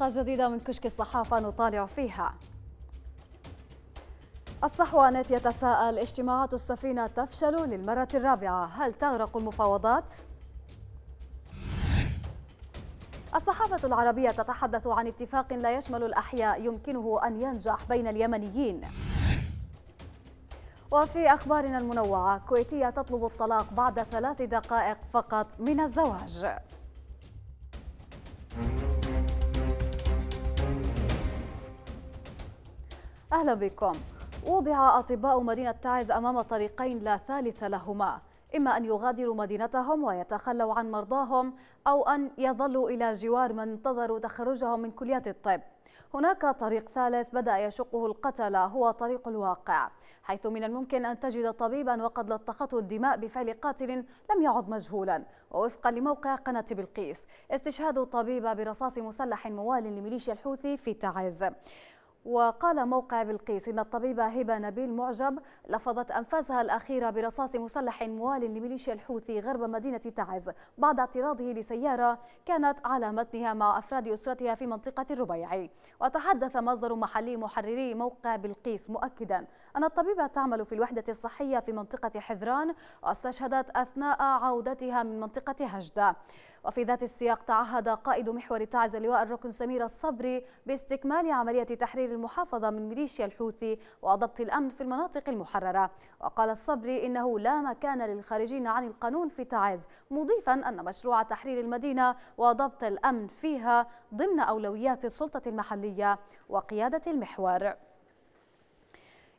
حلقة جديدة من كشك الصحافة نطالع فيها الصحوانات يتساءل اجتماعات السفينة تفشل للمرة الرابعة هل تغرق المفاوضات؟ الصحافة العربية تتحدث عن اتفاق لا يشمل الأحياء يمكنه أن ينجح بين اليمنيين وفي أخبارنا المنوعة كويتية تطلب الطلاق بعد ثلاث دقائق فقط من الزواج أهلا بكم وضع أطباء مدينة تعز أمام طريقين لا ثالث لهما إما أن يغادروا مدينتهم ويتخلوا عن مرضاهم أو أن يظلوا إلى جوار من انتظروا تخرجهم من كليات الطب هناك طريق ثالث بدأ يشقه القتلة هو طريق الواقع حيث من الممكن أن تجد طبيبا وقد لطخته الدماء بفعل قاتل لم يعد مجهولا ووفقا لموقع قناة بلقيس استشهاد طبيبة برصاص مسلح موال لميليشيا الحوثي في تعز وقال موقع بلقيس إن الطبيبة هبة نبيل معجب لفظت أنفاسها الأخيرة برصاص مسلح موال لميليشيا الحوثي غرب مدينة تعز بعد اعتراضه لسيارة كانت على متنها مع أفراد أسرتها في منطقة الربيعي وتحدث مصدر محلي محرري موقع بلقيس مؤكدا أن الطبيبة تعمل في الوحدة الصحية في منطقة حذران واستشهدت أثناء عودتها من منطقة هجدة وفي ذات السياق تعهد قائد محور تعز اللواء الركن سمير الصبري باستكمال عملية تحرير المحافظة من ميليشيا الحوثي وضبط الأمن في المناطق المحررة وقال الصبري إنه لا مكان للخارجين عن القانون في تعز مضيفا أن مشروع تحرير المدينة وضبط الأمن فيها ضمن أولويات السلطة المحلية وقيادة المحور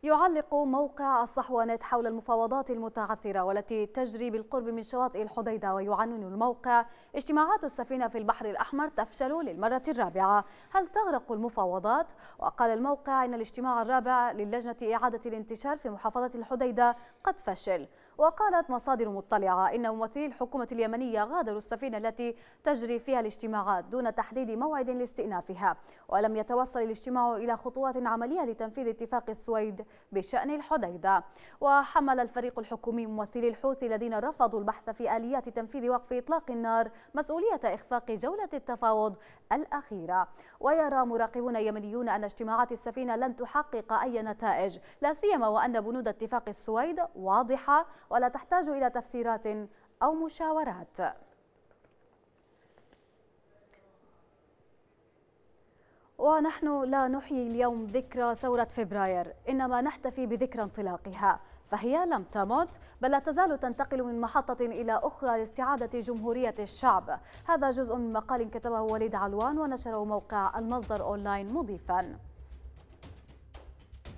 يعلق موقع الصحوانات حول المفاوضات المتعثرة والتي تجري بالقرب من شواطئ الحديدة ويعنون الموقع اجتماعات السفينة في البحر الأحمر تفشل للمرة الرابعة هل تغرق المفاوضات؟ وقال الموقع أن الاجتماع الرابع للجنة إعادة الانتشار في محافظة الحديدة قد فشل وقالت مصادر مطلعة إن ممثلي الحكومة اليمنية غادروا السفينة التي تجري فيها الاجتماعات دون تحديد موعد لاستئنافها ولم يتوصل الاجتماع إلى خطوات عملية لتنفيذ اتفاق السويد بشأن الحديدة وحمل الفريق الحكومي ممثلي الحوثي الذين رفضوا البحث في آليات تنفيذ وقف إطلاق النار مسؤولية إخفاق جولة التفاوض الأخيرة ويرى مراقبون يمنيون أن اجتماعات السفينة لن تحقق أي نتائج لا سيما وأن بنود اتفاق السويد واضحة ولا تحتاج إلى تفسيرات أو مشاورات ونحن لا نحيي اليوم ذكرى ثورة فبراير إنما نحتفي بذكرى انطلاقها فهي لم تمت بل لا تزال تنتقل من محطة إلى أخرى لاستعادة جمهورية الشعب هذا جزء من مقال كتبه وليد علوان ونشره موقع المصدر أونلاين مضيفاً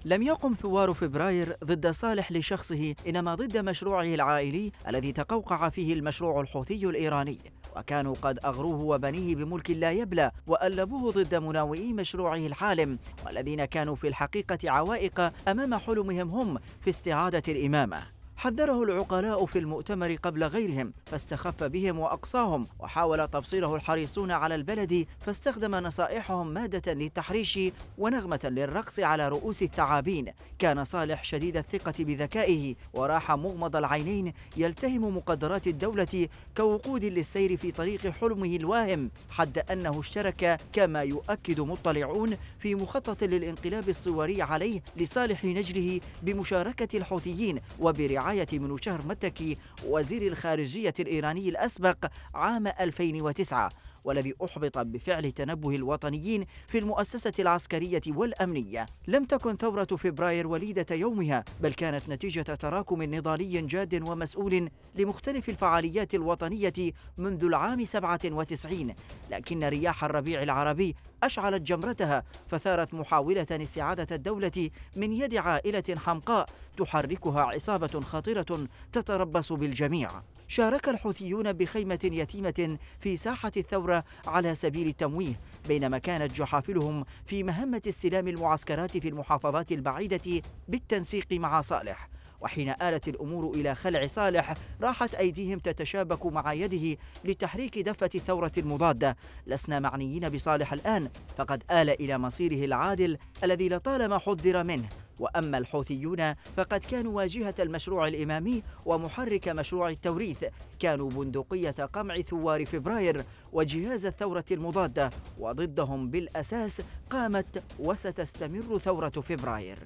لم يقم ثوار فبراير ضد صالح لشخصه إنما ضد مشروعه العائلي الذي تقوقع فيه المشروع الحوثي الإيراني وكانوا قد أغروه وبنيه بملك لا يبلى وألبوه ضد مناوئي مشروعه الحالم والذين كانوا في الحقيقة عوائق أمام حلمهم هم في استعادة الإمامة حذره العقلاء في المؤتمر قبل غيرهم فاستخف بهم وأقصاهم وحاول تبصيره الحريصون على البلد فاستخدم نصائحهم مادة للتحريش ونغمة للرقص على رؤوس الثعابين كان صالح شديد الثقة بذكائه وراح مغمض العينين يلتهم مقدرات الدولة كوقود للسير في طريق حلمه الواهم حد أنه اشترك كما يؤكد مطلعون في مخطط للانقلاب الصوري عليه لصالح نجله بمشاركة الحوثيين وبرعاية برعاية منوشهر متكي وزير الخارجية الإيراني الأسبق عام 2009 والذي أحبط بفعل تنبه الوطنيين في المؤسسة العسكرية والأمنية لم تكن ثورة فبراير وليدة يومها بل كانت نتيجة تراكم نضالي جاد ومسؤول لمختلف الفعاليات الوطنية منذ العام 97 لكن رياح الربيع العربي أشعلت جمرتها فثارت محاولة استعادة الدولة من يد عائلة حمقاء تحركها عصابة خطيرة تتربص بالجميع شارك الحوثيون بخيمة يتيمة في ساحة الثورة على سبيل التمويه بينما كانت جحافلهم في مهمة استلام المعسكرات في المحافظات البعيدة بالتنسيق مع صالح وحين آلت الأمور إلى خلع صالح راحت أيديهم تتشابك مع يده لتحريك دفة الثورة المضادة لسنا معنيين بصالح الآن فقد آل إلى مصيره العادل الذي لطالما حذر منه واما الحوثيون فقد كانوا واجهه المشروع الامامي ومحرك مشروع التوريث، كانوا بندقيه قمع ثوار فبراير وجهاز الثوره المضاده وضدهم بالاساس قامت وستستمر ثوره فبراير.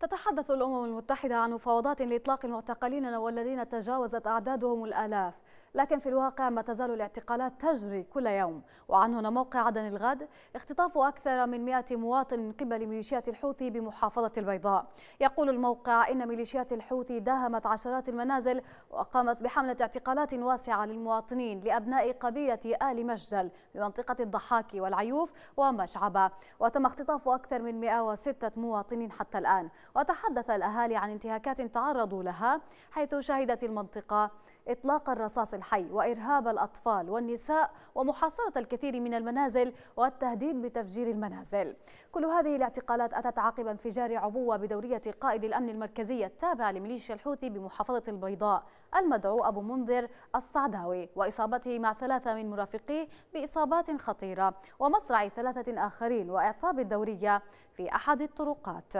تتحدث الأمم المتحدة عن مفاوضات لإطلاق المعتقلين والذين تجاوزت أعدادهم الآلاف لكن في الواقع ما تزال الاعتقالات تجري كل يوم وعن هنا موقع عدن الغد اختطاف أكثر من 100 مواطن من قبل ميليشيات الحوثي بمحافظة البيضاء يقول الموقع إن ميليشيات الحوثي داهمت عشرات المنازل وقامت بحملة اعتقالات واسعة للمواطنين لأبناء قبيلة آل مجدل بمنطقة الضحاك والعيوف ومشعبة وتم اختطاف أكثر من 106 مواطنين حتى الآن وتحدث الأهالي عن انتهاكات تعرضوا لها حيث شهدت المنطقة إطلاق الرصاص الحي وإرهاب الأطفال والنساء ومحاصرة الكثير من المنازل والتهديد بتفجير المنازل كل هذه الاعتقالات أتت عقب انفجار عبوة بدورية قائد الأمن المركزي التابع لميليشيا الحوثي بمحافظة البيضاء المدعو أبو منذر الصعداوي وإصابته مع ثلاثة من مرافقيه بإصابات خطيرة ومصرع ثلاثة آخرين وإعطاب الدورية في أحد الطرقات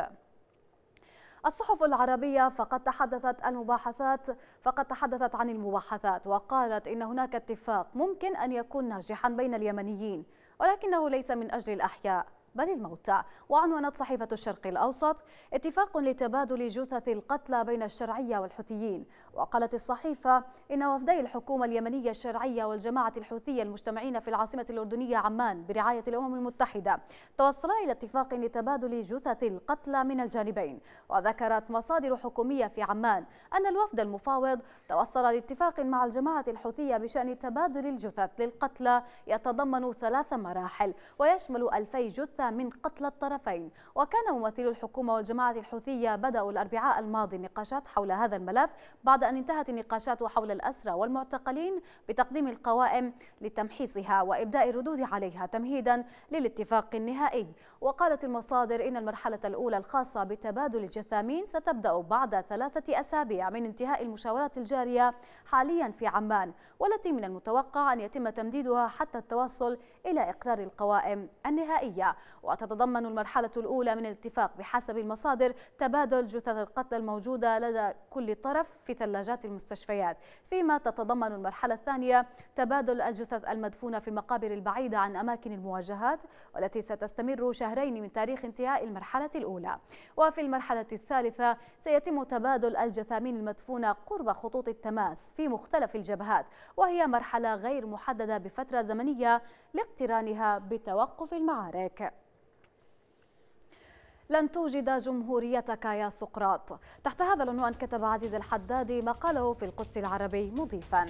الصحف العربية فقد تحدثت المباحثات فقد تحدثت عن المباحثات وقالت إن هناك اتفاق ممكن أن يكون ناجحا بين اليمنيين ولكنه ليس من أجل الأحياء بل الموتى وعنونت صحيفة الشرق الأوسط اتفاق لتبادل جثث القتلى بين الشرعية والحوثيين وقالت الصحيفة إن وفدي الحكومة اليمنية الشرعية والجماعة الحوثية المجتمعين في العاصمة الأردنية عمان برعاية الأمم المتحدة توصلا إلى اتفاق لتبادل جثث القتلى من الجانبين وذكرت مصادر حكومية في عمان أن الوفد المفاوض توصل لاتفاق مع الجماعة الحوثية بشأن تبادل الجثث للقتلى يتضمن ثلاث مراحل ويشمل 2000 جثة من قتلى الطرفين وكان ممثلو الحكومة والجماعة الحوثية بدأوا الأربعاء الماضي النقاشات حول هذا الملف بعد أن انتهت النقاشات حول الأسرى والمعتقلين بتقديم القوائم لتمحيصها وإبداء الردود عليها تمهيدا للاتفاق النهائي وقالت المصادر إن المرحلة الأولى الخاصة بتبادل الجثامين ستبدأ بعد ثلاثة أسابيع من انتهاء المشاورات الجارية حاليا في عمان والتي من المتوقع أن يتم تمديدها حتى التوصل إلى إقرار القوائم النهائية وتتضمن المرحلة الأولى من الاتفاق بحسب المصادر تبادل جثث القتلى الموجودة لدى كل طرف في ثلاجات المستشفيات فيما تتضمن المرحلة الثانية تبادل الجثث المدفونة في المقابر البعيدة عن أماكن المواجهات والتي ستستمر شهرين من تاريخ انتهاء المرحلة الأولى وفي المرحلة الثالثة سيتم تبادل الجثامين المدفونة قرب خطوط التماس في مختلف الجبهات وهي مرحلة غير محددة بفترة زمنية لق اقترانها بتوقف المعارك لن توجد جمهوريتك يا سقراط تحت هذا العنوان كتب عزيز الحدادي مقاله في القدس العربي مضيفا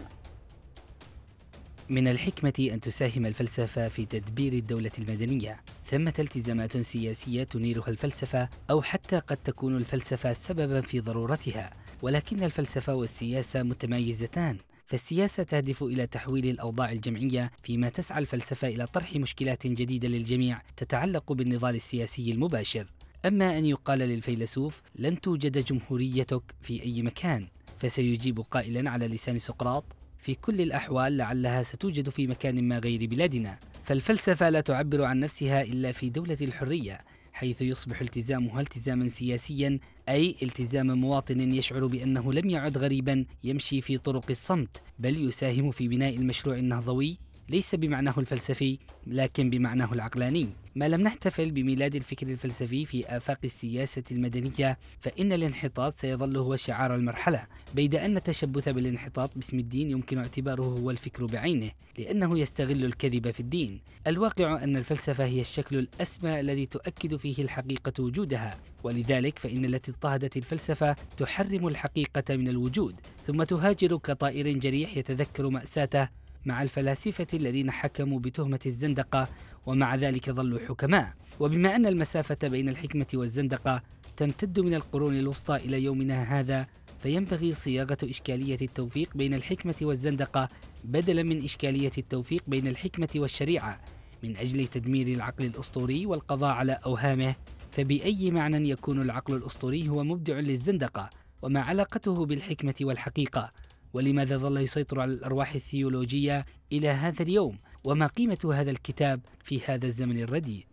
من الحكمة أن تساهم الفلسفة في تدبير الدولة المدنية ثمة التزامات سياسية تنيرها الفلسفة أو حتى قد تكون الفلسفة سببا في ضرورتها ولكن الفلسفة والسياسة متمايزتان فالسياسة تهدف إلى تحويل الأوضاع الجمعية فيما تسعى الفلسفة إلى طرح مشكلات جديدة للجميع تتعلق بالنضال السياسي المباشر أما أن يقال للفيلسوف لن توجد جمهوريتك في أي مكان فسيجيب قائلا على لسان سقراط في كل الأحوال لعلها ستوجد في مكان ما غير بلادنا فالفلسفة لا تعبر عن نفسها إلا في دولة الحرية حيث يصبح التزامها التزاما سياسيا أي التزام مواطن يشعر بأنه لم يعد غريبا يمشي في طرق الصمت بل يساهم في بناء المشروع النهضوي ليس بمعناه الفلسفي لكن بمعناه العقلاني ما لم نحتفل بميلاد الفكر الفلسفي في آفاق السياسة المدنية فإن الانحطاط سيظل هو شعار المرحلة بيد أن التشبث بالانحطاط باسم الدين يمكن اعتباره هو الفكر بعينه لأنه يستغل الكذب في الدين الواقع أن الفلسفة هي الشكل الأسمى الذي تؤكد فيه الحقيقة وجودها ولذلك فإن التي اضطهدت الفلسفة تحرم الحقيقة من الوجود ثم تهاجر كطائر جريح يتذكر مأساته مع الفلاسفة الذين حكموا بتهمة الزندقة ومع ذلك ظلوا حكماء وبما أن المسافة بين الحكمة والزندقة تمتد من القرون الوسطى إلى يومنا هذا فينبغي صياغة إشكالية التوفيق بين الحكمة والزندقة بدلا من إشكالية التوفيق بين الحكمة والشريعة من أجل تدمير العقل الأسطوري والقضاء على أوهامه فبأي معنى يكون العقل الأسطوري هو مبدع للزندقة وما علاقته بالحكمة والحقيقة ولماذا ظل يسيطر على الأرواح الثيولوجية إلى هذا اليوم وما قيمة هذا الكتاب في هذا الزمن الرديء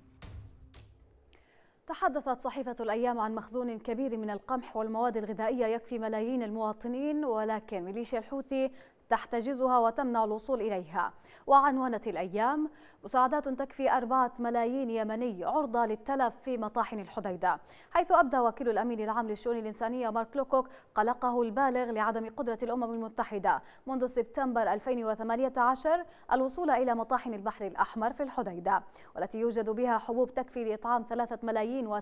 تحدثت صحيفة الأيام عن مخزون كبير من القمح والمواد الغذائية يكفي ملايين المواطنين ولكن ميليشيا الحوثي تحتجزها وتمنع الوصول إليها وعنونت الأيام مساعدات تكفي أربعة ملايين يمني عرضة للتلف في مطاحن الحديدة حيث أبدى وكيل الأمين العام للشؤون الإنسانية مارك لوكوك قلقه البالغ لعدم قدرة الأمم المتحدة منذ سبتمبر 2018 الوصول إلى مطاحن البحر الأحمر في الحديدة والتي يوجد بها حبوب تكفي لإطعام 3 ملايين و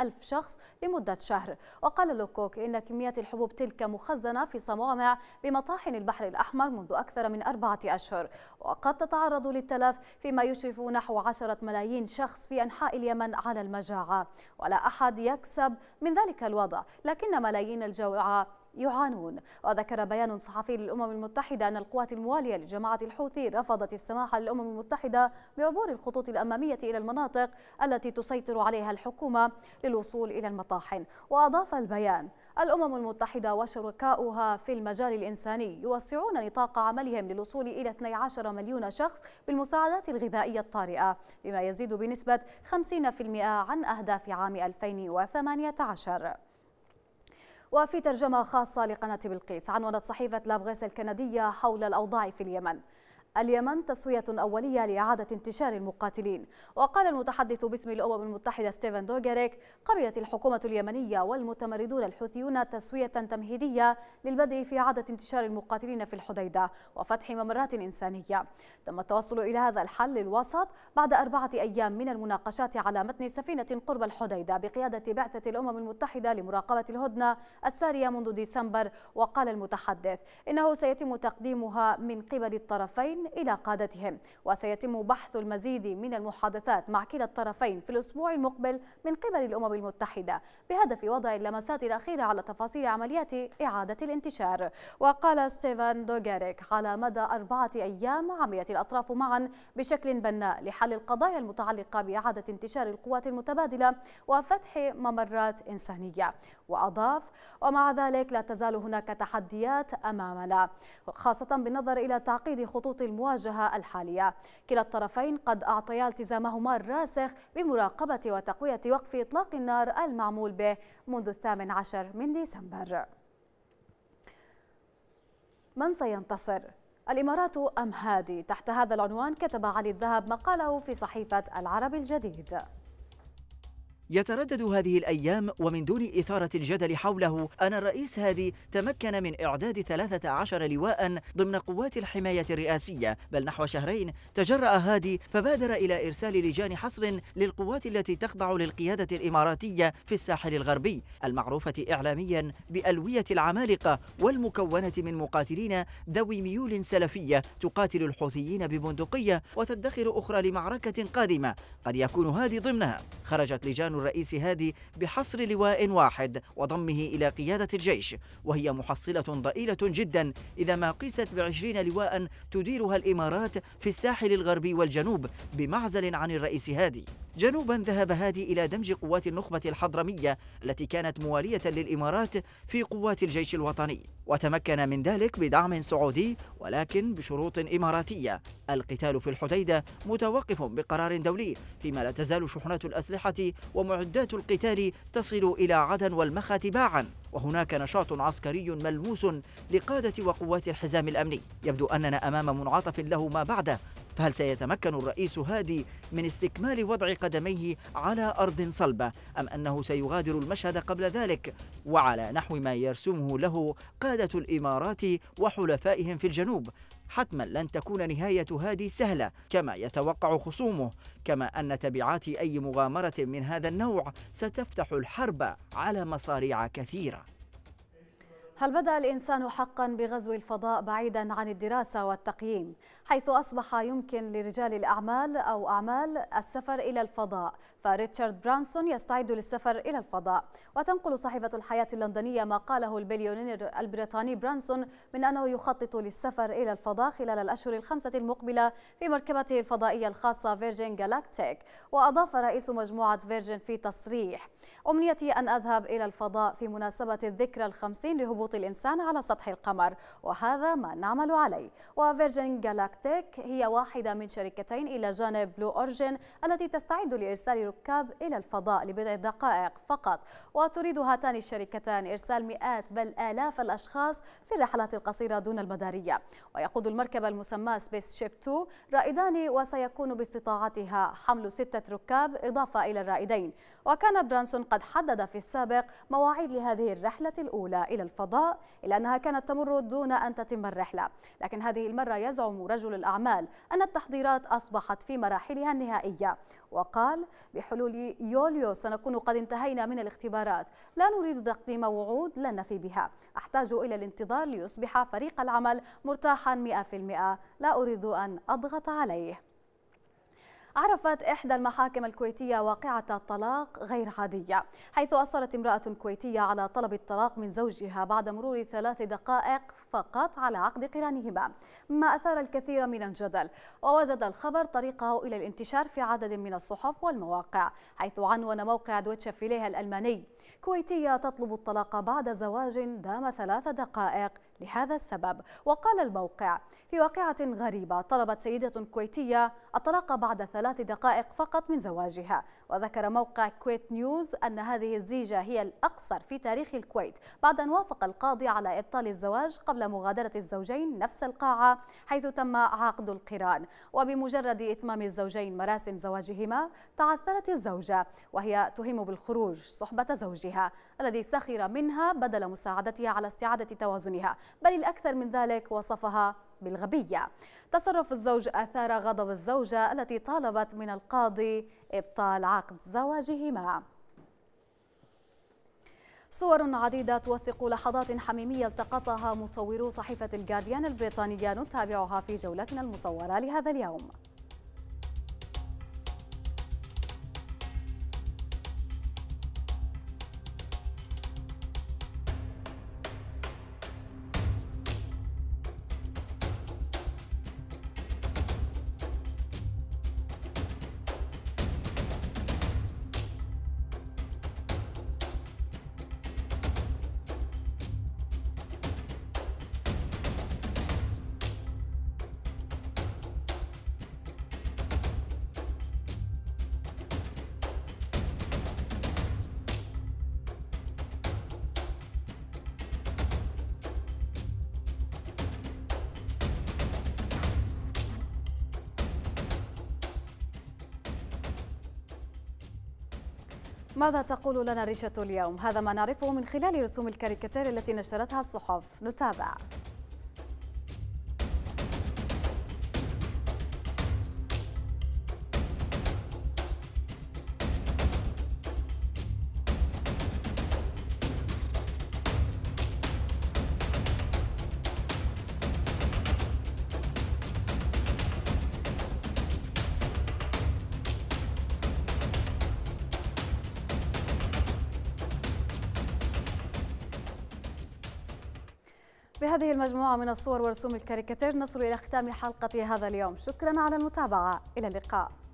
ألف شخص لمدة شهر وقال لوكوك إن كميات الحبوب تلك مخزنة في صوامع بمطاحن البحر الأحمر منذ أكثر من أربعة أشهر وقد تتعرض للتلف فيما يشرف نحو عشرة ملايين شخص في أنحاء اليمن على المجاعة ولا أحد يكسب من ذلك الوضع لكن ملايين الجوعى يعانون وذكر بيان صحفي للأمم المتحدة أن القوات الموالية لجماعة الحوثي رفضت السماح للأمم المتحدة بعبور الخطوط الأمامية إلى المناطق التي تسيطر عليها الحكومة للوصول إلى المطاحن وأضاف البيان الأمم المتحدة وشركاؤها في المجال الإنساني يوسعون نطاق عملهم للوصول إلى 12 مليون شخص بالمساعدات الغذائية الطارئة بما يزيد بنسبة 50% عن أهداف عام 2018 وفي ترجمة خاصة لقناة بلقيس عنونت صحيفة لابغيس الكندية حول الأوضاع في اليمن اليمن تسوية أولية لإعادة انتشار المقاتلين وقال المتحدث باسم الأمم المتحدة ستيفن دوغريك قبلت الحكومة اليمنية والمتمردون الحوثيون تسوية تمهيدية للبدء في إعادة انتشار المقاتلين في الحديدة وفتح ممرات إنسانية تم التوصل إلى هذا الحل الوسط بعد أربعة أيام من المناقشات على متن سفينة قرب الحديدة بقيادة بعثة الأمم المتحدة لمراقبة الهدنة السارية منذ ديسمبر وقال المتحدث إنه سيتم تقديمها من قبل الطرفين إلى قادتهم وسيتم بحث المزيد من المحادثات مع كلا الطرفين في الأسبوع المقبل من قبل الأمم المتحدة بهدف وضع اللمسات الأخيرة على تفاصيل عمليات إعادة الانتشار وقال ستيفان دوغاريك على مدى أربعة أيام عملت الأطراف معا بشكل بناء لحل القضايا المتعلقة بإعادة انتشار القوات المتبادلة وفتح ممرات إنسانية وأضاف ومع ذلك لا تزال هناك تحديات أمامنا خاصة بالنظر إلى تعقيد خطوط المواجهة الحالية كلا الطرفين قد أعطيا التزامهما الراسخ بمراقبة وتقوية وقف إطلاق النار المعمول به منذ الثامن عشر من ديسمبر من سينتصر؟ الإمارات أم هادي؟ تحت هذا العنوان كتب علي الذهب مقاله في صحيفة العرب الجديد يتردد هذه الأيام ومن دون إثارة الجدل حوله أن الرئيس هادي تمكن من إعداد 13 لواء ضمن قوات الحماية الرئاسية بل نحو شهرين تجرأ هادي فبادر إلى إرسال لجان حصر للقوات التي تخضع للقيادة الإماراتية في الساحل الغربي المعروفة إعلاميا بألوية العمالقة والمكونة من مقاتلين ذوي ميول سلفية تقاتل الحوثيين ببندقية وتدخر أخرى لمعركة قادمة قد يكون هادي ضمنها خرجت لجان الرئيس هادي بحصر لواء واحد وضمه إلى قيادة الجيش وهي محصلة ضئيلة جدا إذا ما قيست بعشرين لواء تديرها الإمارات في الساحل الغربي والجنوب بمعزل عن الرئيس هادي جنوبا ذهب هادي إلى دمج قوات النخبة الحضرمية التي كانت موالية للإمارات في قوات الجيش الوطني وتمكن من ذلك بدعم سعودي ولكن بشروط إماراتية القتال في الحديدة متوقف بقرار دولي فيما لا تزال شحنات الأسلحة ومعدات القتال تصل إلى عدن والمخا تباعا وهناك نشاط عسكري ملموس لقادة وقوات الحزام الأمني يبدو أننا أمام منعطف له ما بعده فهل سيتمكن الرئيس هادي من استكمال وضع قدميه على أرض صلبة أم أنه سيغادر المشهد قبل ذلك وعلى نحو ما يرسمه له قادة الإمارات وحلفائهم في الجنوب حتما لن تكون نهاية هادي سهلة كما يتوقع خصومه كما أن تبعات أي مغامرة من هذا النوع ستفتح الحرب على مصاريع كثيرة هل بدا الانسان حقا بغزو الفضاء بعيدا عن الدراسه والتقييم حيث اصبح يمكن لرجال الاعمال او اعمال السفر الى الفضاء ريتشارد برانسون يستعد للسفر إلى الفضاء وتنقل صحيفة الحياة اللندنية ما قاله البليونير البريطاني برانسون من أنه يخطط للسفر إلى الفضاء خلال الأشهر الخمسة المقبلة في مركبته الفضائية الخاصة فيرجن جالاكتيك وأضاف رئيس مجموعة فيرجن في تصريح أمنيتي أن أذهب إلى الفضاء في مناسبة الذكرى الخمسين لهبوط الإنسان على سطح القمر وهذا ما نعمل عليه وفيرجن جالاكتيك هي واحدة من شركتين إلى جانب بلو أورجن التي تستعد لإرسال الركاب إلى الفضاء لبضع دقائق فقط وتريد هاتان الشركتان إرسال مئات بل آلاف الأشخاص في الرحلات القصيرة دون المدارية ويقود المركبة المسمى سبيس شيب 2 رائدان وسيكون باستطاعتها حمل ستة ركاب إضافة إلى الرائدين وكان برانسون قد حدد في السابق مواعيد لهذه الرحلة الأولى إلى الفضاء إلا أنها كانت تمر دون أن تتم الرحلة لكن هذه المرة يزعم رجل الأعمال أن التحضيرات أصبحت في مراحلها النهائية وقال بحلول يوليو سنكون قد انتهينا من الاختبارات لا نريد تقديم وعود لن نفي بها أحتاج إلى الانتظار ليصبح فريق العمل مرتاحا 100% لا أريد أن أضغط عليه عرفت إحدى المحاكم الكويتية واقعة طلاق غير عادية حيث أصرت امرأة كويتية على طلب الطلاق من زوجها بعد مرور ثلاث دقائق فقط على عقد قرانهما ما أثار الكثير من الجدل ووجد الخبر طريقه إلى الانتشار في عدد من الصحف والمواقع حيث عنون موقع دويتشفيليه الألماني كويتية تطلب الطلاق بعد زواج دام ثلاث دقائق لهذا السبب وقال الموقع في واقعة غريبة طلبت سيدة كويتية الطلاق بعد ثلاث دقائق فقط من زواجها وذكر موقع كويت نيوز أن هذه الزيجة هي الأقصر في تاريخ الكويت بعد أن وافق القاضي على إبطال الزواج قبل مغادرة الزوجين نفس القاعة حيث تم عقد القران وبمجرد إتمام الزوجين مراسم زواجهما تعثرت الزوجة وهي تهم بالخروج صحبة زوجها الذي سخر منها بدل مساعدتها على استعادة توازنها بل الأكثر من ذلك وصفها بالغبية تصرف الزوج أثار غضب الزوجة التي طالبت من القاضي إبطال عقد زواجهما صور عديدة توثق لحظات حميمية التقطها مصورو صحيفة الجارديان البريطانية نتابعها في جولتنا المصورة لهذا اليوم ماذا تقول لنا ريشة اليوم؟ هذا ما نعرفه من خلال رسوم الكاريكاتير التي نشرتها الصحف نتابع بهذه المجموعة من الصور ورسوم الكاريكاتير نصل إلى ختام حلقة هذا اليوم شكرا على المتابعة إلى اللقاء